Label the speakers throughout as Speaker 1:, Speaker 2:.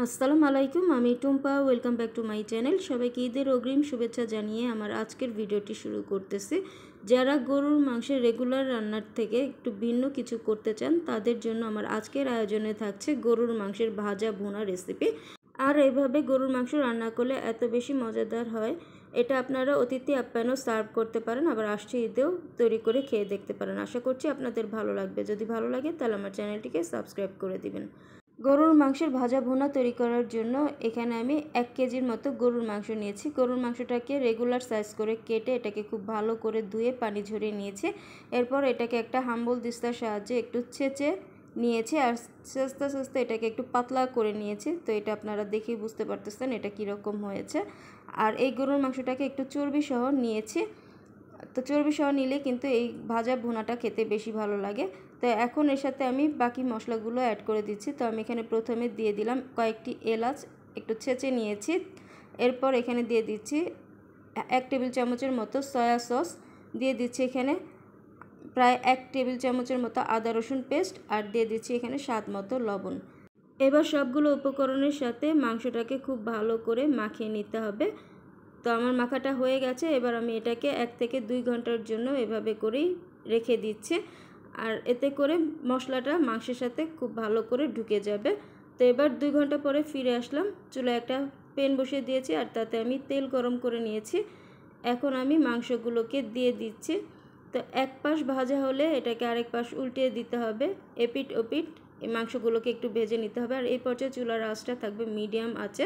Speaker 1: আসসালামু আলাইকুম আমি Tumpa welcome back to my channel সবাইকে ঈদের অগ্রিম শুভেচ্ছা জানিয়ে আমার আজকের ভিডিওটি শুরু করতেছি যারা গরুর মাংসের রেগুলার রান্নার থেকে একটু ভিন্ন কিছু করতে চান তাদের জন্য আমার আজকের আয়োজনে থাকছে গরুর মাংসের ভাজা ভুনা রেসিপি আর এভাবে গরুর মাংস রান্না করলে এত বেশি মজাদার হয় এটা আপনারা অতিথি আপ্যায়নও সার্ভ করতে পারেন আবার আসছে ঈদেও তৈরি করে খেয়ে দেখতে পারেন আশা করছি আপনাদের ভালো লাগবে যদি ভালো লাগে তাহলে আমার চ্যানেলটিকে সাবস্ক্রাইব করে দিবেন গরুর মাংসের ভাজা ভুনা তৈরি করার জন্য এখানে আমি এক কেজির মতো গরুর মাংস নিয়েছি গরুর মাংসটাকে রেগুলার সাইজ করে কেটে এটাকে খুব ভালো করে ধুয়ে পানি ঝরিয়ে নিয়েছি এরপর এটাকে একটা হাম্বল দিস্তার সাহায্যে একটু ছেঁচে নিয়েছি আর আস্তে সস্তে এটাকে একটু পাতলা করে নিয়েছি তো এটা আপনারা দেখেই বুঝতে পারতেছেন এটা কীরকম হয়েছে আর এই গরুর মাংসটাকে একটু চর্বি সহ নিয়েছি তো চর্বি সহ নিলে কিন্তু এই ভাজা ভুনাটা খেতে বেশি ভালো লাগে তো এখন এর সাথে আমি বাকি মশলাগুলো অ্যাড করে দিচ্ছি তো আমি এখানে প্রথমে দিয়ে দিলাম কয়েকটি এলাচ একটু ছেঁচে নিয়েছি এরপর এখানে দিয়ে দিচ্ছি এক টেবিল চামচের মতো সয়া সস দিয়ে দিচ্ছি এখানে প্রায় এক টেবিল চামচের মতো আদা রসুন পেস্ট আর দিয়ে দিচ্ছি এখানে স্বাদ মতো লবণ এবার সবগুলো উপকরণের সাথে মাংসটাকে খুব ভালো করে মাখিয়ে নিতে হবে তো আমার মাখাটা হয়ে গেছে এবার আমি এটাকে এক থেকে দুই ঘন্টার জন্য এভাবে করেই রেখে দিচ্ছে আর এতে করে মশলাটা মাংসের সাথে খুব ভালো করে ঢুকে যাবে তো এবার দুই ঘন্টা পরে ফিরে আসলাম চুলায় একটা পেন বসিয়ে দিয়েছি আর তাতে আমি তেল গরম করে নিয়েছি এখন আমি মাংসগুলোকে দিয়ে দিচ্ছি তো এক পাশ ভাজা হলে এটাকে আরেক পাশ উল্টে দিতে হবে এপিট ওপিট এই মাংসগুলোকে একটু ভেজে নিতে হবে আর এই পর্যায়ে চুলার আঁচটা থাকবে মিডিয়াম আছে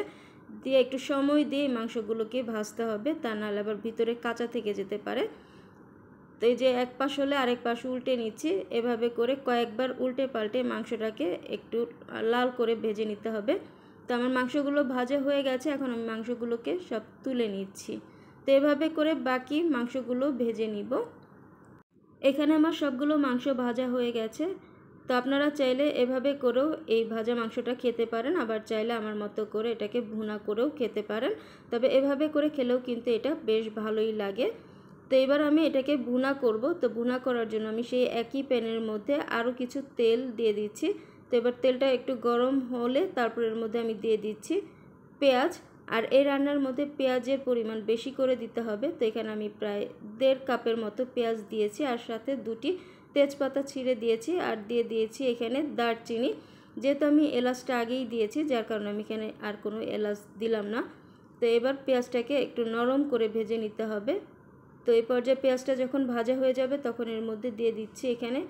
Speaker 1: দিয়ে একটু সময় দিয়ে মাংসগুলোকে ভাজতে হবে তা নাহলে আবার ভিতরে কাঁচা থেকে যেতে পারে তো এই যে এক পাশ হলে আরেক পাশ উল্টে নিচ্ছি এভাবে করে কয়েকবার উল্টে পাল্টে মাংসটাকে একটু লাল করে ভেজে নিতে হবে তো আমার মাংসগুলো ভাজা হয়ে গেছে এখন আমি মাংসগুলোকে সব তুলে নিচ্ছি তো এভাবে করে বাকি মাংসগুলো ভেজে নিব এখানে আমার সবগুলো মাংস ভাজা হয়ে গেছে তো আপনারা চাইলে এভাবে করেও এই ভাজা মাংসটা খেতে পারেন আবার চাইলে আমার মতো করে এটাকে ভুনা করেও খেতে পারেন তবে এভাবে করে খেলেও কিন্তু এটা বেশ ভালোই লাগে তো এবার আমি এটাকে ভুনা করব তো ভুনা করার জন্য আমি সেই একই প্যানের মধ্যে আরও কিছু তেল দিয়ে দিচ্ছি তো এবার তেলটা একটু গরম হলে তারপর এর মধ্যে আমি দিয়ে দিচ্ছি পেঁয়াজ আর এই রান্নার মধ্যে পেঁয়াজের পরিমাণ বেশি করে দিতে হবে তো এখানে আমি প্রায় দেড় কাপের মতো পেঁয়াজ দিয়েছি আর সাথে দুটি তেজপাতা ছিঁড়ে দিয়েছি আর দিয়ে দিয়েছি এখানে দারচিনি যেহেতু আমি এলাচটা আগেই দিয়েছি যার কারণে আমি এখানে আর কোনো এলাচ দিলাম না তো এবার পেঁয়াজটাকে একটু নরম করে ভেজে নিতে হবে তো এই পর্যায়ে পেঁয়াজটা যখন ভাজা হয়ে যাবে তখন এর মধ্যে দিয়ে দিচ্ছি এখানে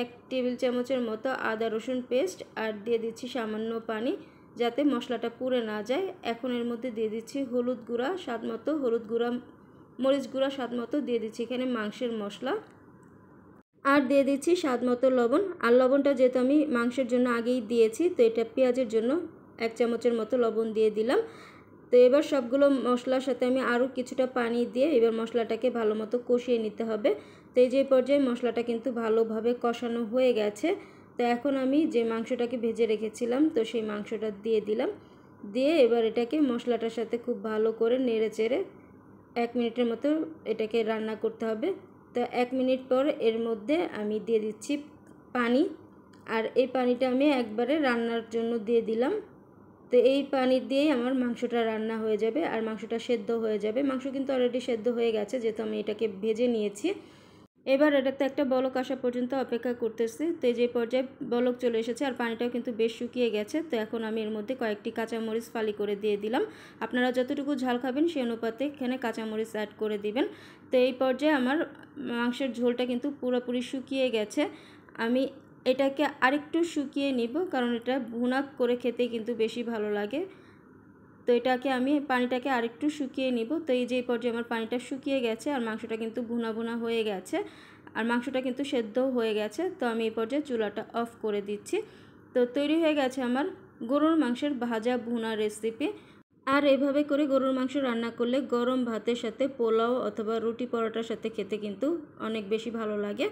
Speaker 1: এক টেবিল চামচের মতো আদা রসুন পেস্ট আর দিয়ে দিচ্ছি সামান্য পানি যাতে মশলাটা পুড়ে না যায় এখন এর মধ্যে দিয়ে দিচ্ছি হলুদ গুঁড়া স্বাদ মতো হলুদ গুঁড়া মরিচ গুঁড়া স্বাদ মতো দিয়ে দিচ্ছি এখানে মাংসের মশলা আর দিয়ে দিচ্ছি স্বাদ মতো লবণ আর লবণটা যেহেতু আমি মাংসের জন্য আগেই দিয়েছি তো এটা পেঁয়াজের জন্য এক চামচের মতো লবণ দিয়ে দিলাম তো এবার সবগুলো মশলার সাথে আমি আরও কিছুটা পানি দিয়ে এবার মশলাটাকে ভালো মতো কষিয়ে নিতে হবে তো এই যে পর্যায়ে মশলাটা কিন্তু ভালোভাবে কষানো হয়ে গেছে তো এখন আমি যে মাংসটাকে ভেজে রেখেছিলাম তো সেই মাংসটা দিয়ে দিলাম দিয়ে এবার এটাকে মশলাটার সাথে খুব ভালো করে নেড়ে চেড়ে এক মিনিটের মতো এটাকে রান্না করতে হবে তো এক মিনিট পর এর মধ্যে আমি দিয়ে দিচ্ছি পানি আর এই পানিটা আমি একবারে রান্নার জন্য দিয়ে দিলাম তো এই পানি দিয়েই আমার মাংসটা রান্না হয়ে যাবে আর মাংসটা সেদ্ধ হয়ে যাবে মাংস কিন্তু অলরেডি সেদ্ধ হয়ে গেছে যেহেতু আমি এটাকে ভেজে নিয়েছি এবার এটাতে একটা বলক আসা পর্যন্ত অপেক্ষা করতেছে তো যে পর্যায়ে বলক চলে এসেছে আর পানিটাও কিন্তু বেশ শুকিয়ে গেছে তো এখন আমি এর মধ্যে কয়েকটি কাঁচামরিচ ফালি করে দিয়ে দিলাম আপনারা যতটুকু ঝাল খাবেন সেই অনুপাতে এখানে কাঁচামরিচ অ্যাড করে দিবেন তো এই পর্যায়ে আমার মাংসের ঝোলটা কিন্তু পুরোপুরি শুকিয়ে গেছে আমি এটাকে আরেকটু শুকিয়ে নিব কারণ এটা ভুনাক করে খেতে কিন্তু বেশি ভালো লাগে তো এটাকে আমি পানিটাকে আরেকটু শুকিয়ে নিব তো এই যে এই পর্যায়ে আমার পানিটা শুকিয়ে গেছে আর মাংসটা কিন্তু ভুনা ভুনা হয়ে গেছে আর মাংসটা কিন্তু সেদ্ধ হয়ে গেছে তো আমি এই পর্যায়ে চুলাটা অফ করে দিচ্ছি তো তৈরি হয়ে গেছে আমার গরুর মাংসের ভাজা ভুনা রেসিপি আর এভাবে করে গরুর মাংস রান্না করলে গরম ভাতের সাথে পোলাও অথবা রুটি পরোটার সাথে খেতে কিন্তু অনেক বেশি ভালো লাগে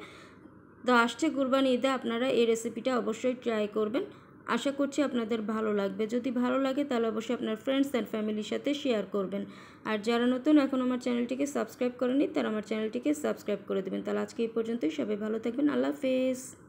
Speaker 1: তো আসছে কুরবানি ঈদে আপনারা এই রেসিপিটা অবশ্যই ট্রাই করবেন আশা করছি আপনাদের ভালো লাগবে যদি ভালো লাগে তাহলে অবশ্যই আপনার ফ্রেন্ডস অ্যান্ড ফ্যামিলির সাথে শেয়ার করবেন আর যারা নতুন এখন আমার চ্যানেলটিকে সাবস্ক্রাইব করেনি তারা আমার চ্যানেলটিকে সাবস্ক্রাইব করে দেবেন তাহলে আজকে এই পর্যন্তই সবাই ভালো থাকবেন আল্লাহ হাফেজ